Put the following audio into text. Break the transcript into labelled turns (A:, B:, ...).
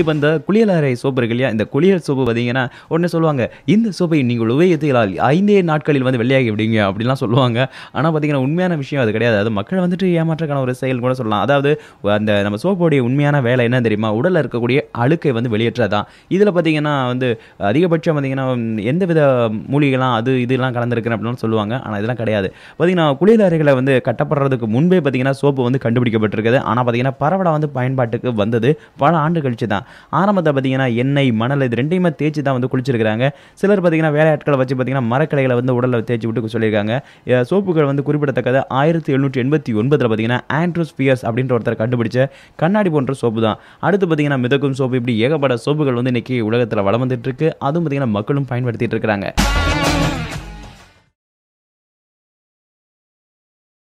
A: இப்போ இந்த குளியலறை சோப்பு இருக்கு இல்லையா இந்த குளியல் சோப்பு பார்த்தீங்கன்னா உடனே சொல்லுவாங்க இந்த சோப்பை நீங்கள் உபயோகத்தால் ஐந்தே நாட்களில் வந்து வெளியாகி விடுங்க அப்படிலாம் சொல்லுவாங்க ஆனால் பார்த்தீங்கன்னா உண்மையான விஷயம் அது கிடையாது அது மக்களை வந்துட்டு ஏமாற்றக்கான ஒரு செயல் கூட சொல்லலாம் அதாவது அந்த நம்ம சோப்போடைய உண்மையான வேலை என்ன தெரியுமா உடலில் இருக்கக்கூடிய அழுக்கை வந்து வெளியேற்றதான் இதில் பார்த்தீங்கன்னா வந்து அதிகபட்சம் பார்த்தீங்கன்னா எந்த வித மூலிகைலாம் அது இதெல்லாம் கலந்துருக்குன்னு அப்படின்னு சொல்லுவாங்க ஆனால் இதெல்லாம் கிடையாது பார்த்தீங்கன்னா குளியலறைகளை வந்து கட்டப்படுறதுக்கு முன்பே பார்த்தீங்கன்னா சோப்பு வந்து கண்டுபிடிக்கப்பட்டிருக்குது ஆனால் பார்த்தீங்கன்னா பரவலாக வந்து பயன்பாட்டுக்கு வந்தது பல ஆண்டு கழிச்சு தான் ஆரம்பத்தை பார்த்தீங்கன்னா எண்ணெய் மணல் இது ரெண்டையுமே தேய்ச்சி தான் வந்து குளிச்சிருக்கிறாங்க சிலர் பார்த்தீங்கன்னா வேலை ஆட்களை வச்சு பார்த்தீங்கன்னா மரக்கடைகளை வந்து உடலில் தேய்ச்சி விட்டு சொல்லியிருக்காங்க சோப்புகள் வந்து குறிப்பிடத்தக்கது ஆயிரத்தி எழுநூற்றி எண்பத்தி ஒன்பதில் பார்த்தீங்கன்னா ஆண்ட்ரூஸ் அப்படின்ற ஒருத்தர் கண்டுபிடிச்ச கண்ணாடி போன்ற சோப்பு தான் அடுத்து பார்த்தீங்கன்னா மிதக்கும் சோப்பு இப்படி ஏகப்பட சோப்புகள் வந்து இன்றைக்கி உலகத்தில் வளம் வந்துட்டு இருக்கு அதுவும் பார்த்தீங்கன்னா மக்களும் பயன்படுத்திட்டு இருக்கிறாங்க